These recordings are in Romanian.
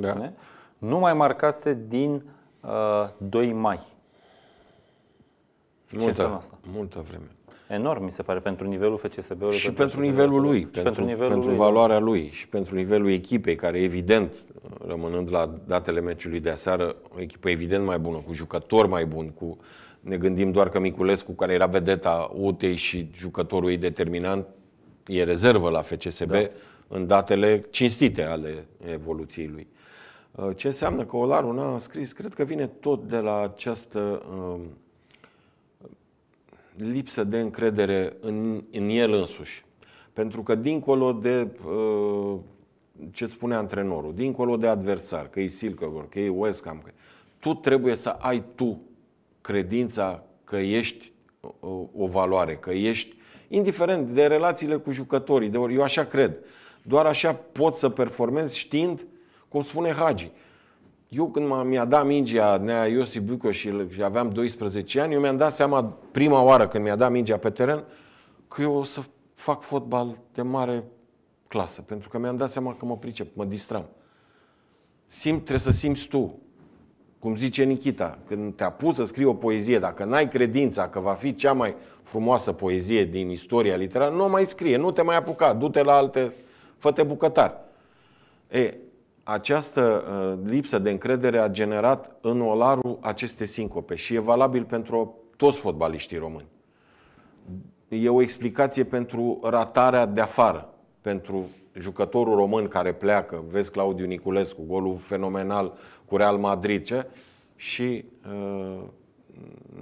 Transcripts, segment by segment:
da. nu mai marcase din uh, 2 mai. Multă, asta? multă vreme. Enorm, mi se pare, pentru nivelul FCSB-ului. Și pentru, nivelul lui, pentru, pentru, nivelul pentru lui. valoarea lui și pentru nivelul echipei, care evident, rămânând la datele meciului de aseară, o echipă evident mai bună, cu jucători mai buni, cu ne gândim doar că Miculescu, care era vedeta UTEI și jucătorul ei determinant, e rezervă la FCSB da. în datele cinstite ale evoluției lui. Uh, ce înseamnă că Olaru n-a scris, cred că vine tot de la această um, lipsă de încredere în, în el însuși. Pentru că dincolo de uh, ce spune antrenorul, dincolo de adversar, că e Silkeborg, că e West Ham, că... tu trebuie să ai tu credința că ești uh, o valoare, că ești, indiferent de relațiile cu jucătorii, de ori, eu așa cred, doar așa poți să performezi știind uh, cum spune Hagi. Eu când mi-a dat mingea Nea Iosif Buco și aveam 12 ani, eu mi-am dat seama prima oară când mi-a dat mingea pe teren că eu o să fac fotbal de mare clasă, pentru că mi-am dat seama că mă pricep, mă distram. Simt, trebuie să simți tu. Cum zice Nikita, când te-a pus să scrii o poezie, dacă n-ai credința că va fi cea mai frumoasă poezie din istoria literară, nu o mai scrie, nu te mai apuca, du-te la alte, fă-te bucătar. E, această uh, lipsă de încredere a generat în Olaru aceste sincope și e valabil pentru toți fotbaliștii români. E o explicație pentru ratarea de afară, pentru jucătorul român care pleacă, vezi Claudiu Niculescu, golul fenomenal cu Real Madrid, ce? și uh,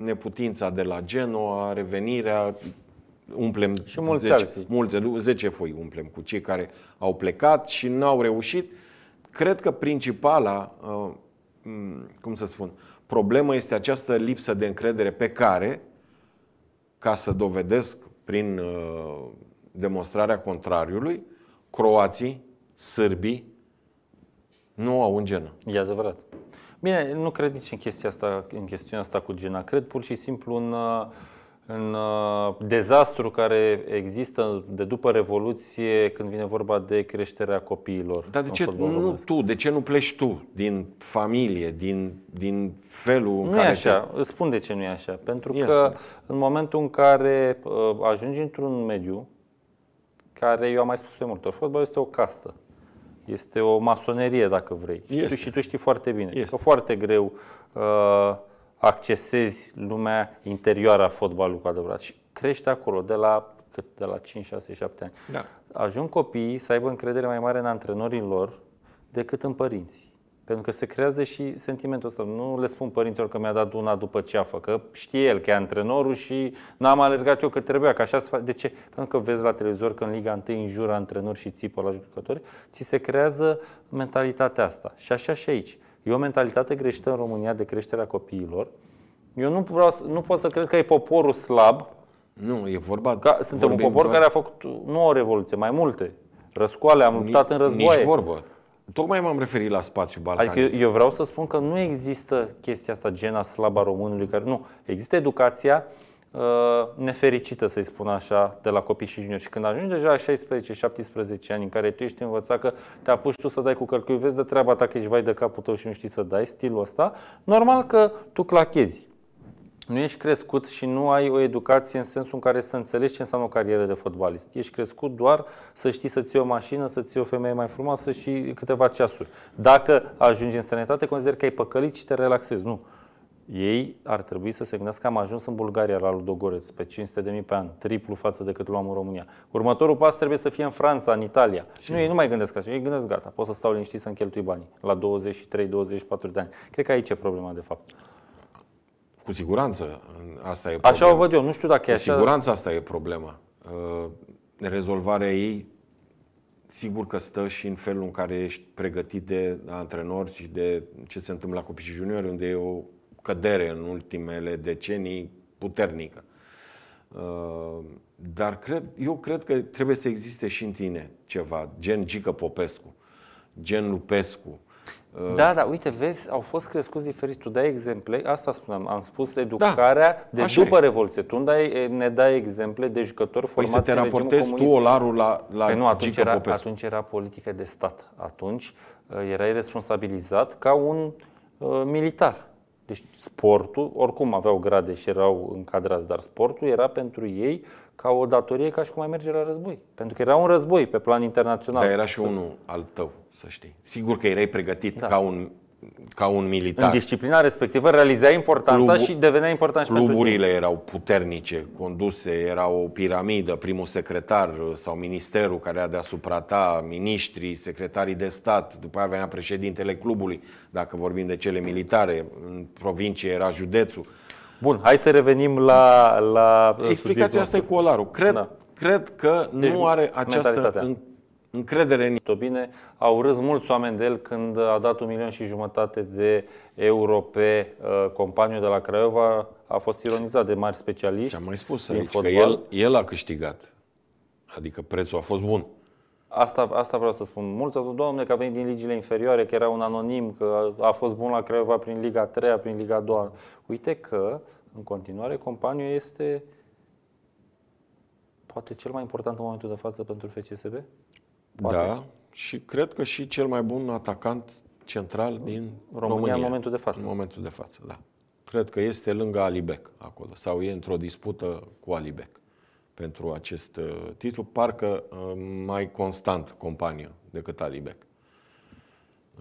neputința de la Genoa, revenirea, umplem și mulți 10, alții. Mulți, 10 foi umplem cu cei care au plecat și n-au reușit cred că principala, uh, cum să spun, problemă este această lipsă de încredere pe care, ca să dovedesc prin uh, demonstrarea contrariului, croații, sârbii, nu au în genă. E adevărat. Bine, nu cred nici în chestia asta, în chestiunea asta cu gena. Cred pur și simplu în uh, în uh, dezastru care există de după Revoluție când vine vorba de creșterea copiilor. Dar de ce nu românesc. tu? De ce nu pleci tu din familie, din, din felul nu în care... Nu așa. Te... Îți spun de ce nu e așa. Pentru Ia că spune. în momentul în care uh, ajungi într-un mediu care, eu am mai spus de multe ori, fotbal este o castă. Este o masonerie, dacă vrei. Este. Și, tu, și tu știi foarte bine. Este. Că foarte greu uh, accesezi lumea interioară a fotbalului cu adevărat și crește acolo de la cât de la 5, 6, 7 ani. Da. Ajung copiii să aibă încredere mai mare în antrenorii lor decât în părinți. Pentru că se creează și sentimentul ăsta. Nu le spun părinților că mi-a dat una după ceafă, că știe el că e antrenorul și n-am alergat eu că trebuia, că așa se face. De ce? Pentru că vezi la televizor că în Liga 1 înjură antrenori și țipă la jucători, ți se creează mentalitatea asta. Și așa și aici. E o mentalitate greșită în România de creșterea copiilor. Eu nu, vreau, nu pot să cred că e poporul slab. Nu, e vorba... Ca, suntem un popor doar... care a făcut nu o revoluție, mai multe. Răscoale, am luptat în războaie. Nici vorbă. Tocmai m-am referit la spațiu adică balcanic. Adică eu vreau să spun că nu există chestia asta, gena a românului, care nu. Există educația Uh, nefericită, să-i spun așa, de la copii și juniori. Și când ajungi deja la 16-17 ani, în care tu ești învățat că te apuci tu să dai cu cărcui, vezi de treaba ta că ești vai de capul tău și nu știi să dai stilul ăsta, normal că tu clachezi. Nu ești crescut și nu ai o educație în sensul în care să înțelegi ce înseamnă o carieră de fotbalist. Ești crescut doar să știi să ții o mașină, să ții o femeie mai frumoasă și câteva ceasuri. Dacă ajungi în străinătate, consider că ai păcălit și te relaxezi. Nu ei ar trebui să se gândească că am ajuns în Bulgaria la Ludogoreț pe 500.000 pe an, triplu față de cât luam în România. Următorul pas trebuie să fie în Franța, în Italia. Și nu, ei nu mai gândesc așa, ei gândesc gata, pot să stau liniștit să-mi cheltui banii la 23-24 de ani. Cred că aici e problema de fapt. Cu siguranță asta e problema. Așa o văd eu, nu știu dacă e așa. Cu siguranță asta e problema. Uh, rezolvarea ei sigur că stă și în felul în care ești pregătit de antrenori și de ce se întâmplă la copii și juniori, unde e o cădere în ultimele decenii puternică. Uh, dar cred, eu cred că trebuie să existe și în tine ceva, gen Gică Popescu, gen Lupescu, uh, da, da, uite, vezi, au fost crescuți diferit. Tu dai exemple, asta spuneam, am spus da, educarea da, de după e. Revoluție. Tu dai, ne dai exemple de jucători păi să te raportezi tu olarul la, la păi nu, atunci Gică era, Popescu. atunci era politică de stat. Atunci uh, erai responsabilizat ca un uh, militar. Deci sportul, oricum aveau grade și erau încadrați, dar sportul era pentru ei ca o datorie ca și cum ai merge la război. Pentru că era un război pe plan internațional. Dar era și să... unul al tău, să știi. Sigur că erai pregătit da. ca un ca un militar. În disciplina respectivă realizea importanța Clubu- și devenea important și Cluburile erau puternice, conduse, era o piramidă, primul secretar sau ministerul care era deasupra ta, miniștrii, secretarii de stat, după aia venea președintele clubului, dacă vorbim de cele militare, în provincie era județul. Bun, hai să revenim la, la Explicația asta e cu Olaru. Cred, da. cred că deci, nu are această încredere în Tobine. au râs mulți oameni de el când a dat un milion și jumătate de euro pe uh, companiul de la Craiova. A fost ironizat de mari specialiști. Și am mai spus aici fotbal. că el, el a câștigat. Adică prețul a fost bun. Asta, asta vreau să spun. Mulți au spus, doamne, că a venit din ligile inferioare, că era un anonim, că a fost bun la Craiova prin Liga 3, prin Liga 2. Uite că, în continuare, companiul este poate cel mai important în momentul de față pentru FCSB? Poate. Da, și cred că și cel mai bun atacant central din România, România în momentul de față. În momentul de față, da. Cred că este lângă Alibec acolo sau e într-o dispută cu Alibec pentru acest uh, titlu, parcă uh, mai constant companie decât Alibec.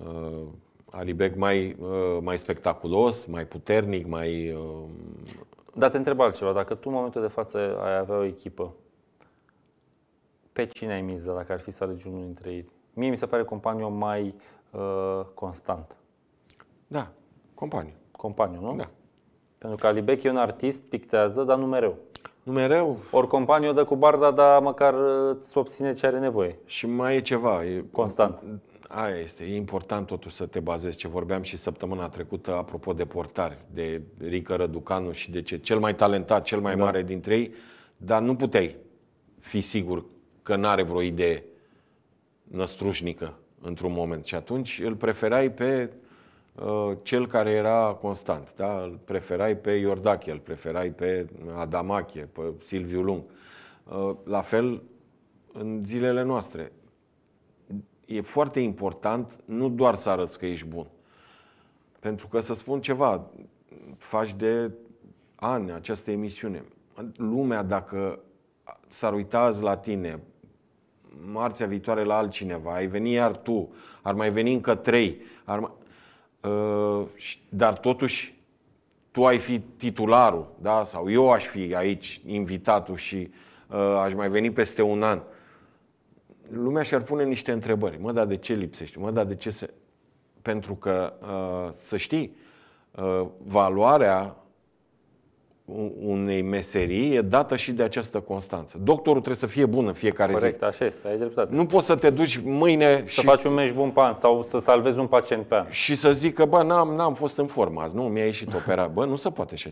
Uh, Alibec mai, mai spectaculos, mai puternic, mai... Dar te întreb altceva, dacă tu în momentul de față ai avea o echipă pe cine ai miză dacă ar fi să alegi unul dintre ei? Mie mi se pare companion mai uh, constant. Da, companiu. Companiu, nu? Da. Pentru că Alibec e un artist, pictează, dar nu mereu. Nu mereu. Ori companiu dă cu barda, dar măcar uh, îți obține ce are nevoie. Și mai e ceva. E Constant. Aia este. E important totuși să te bazezi. Ce vorbeam și săptămâna trecută, apropo de portari, de Rică Răducanu și de ce. Cel mai talentat, cel mai da. mare dintre ei, dar nu puteai fi sigur că nu are vreo idee năstrușnică într-un moment. Și atunci îl preferai pe uh, cel care era constant, da? îl preferai pe Iordache, îl preferai pe Adamache, pe Silviu Lung. Uh, la fel în zilele noastre. E foarte important nu doar să arăți că ești bun. Pentru că să spun ceva, faci de ani această emisiune. Lumea, dacă s-ar uita azi la tine, marțea viitoare la altcineva, ai venit iar tu, ar mai veni încă trei, ar mai... Ă, uh, dar totuși tu ai fi titularul, da? sau eu aș fi aici invitatul și uh, aș mai veni peste un an. Lumea și-ar pune niște întrebări. Mă, dar de ce lipsești? Mă, dar de ce se... Pentru că, uh, să știi, uh, valoarea unei meserii e dată și de această constanță. Doctorul trebuie să fie bun în fiecare Corect, zi. Corect, așa este, ai dreptate. Nu poți să te duci mâine să și... faci un meci bun pe an sau să salvezi un pacient pe an. Și să zică, bă, n-am, n-am fost în formă azi, nu, mi-a ieșit opera. Bă, nu se poate așa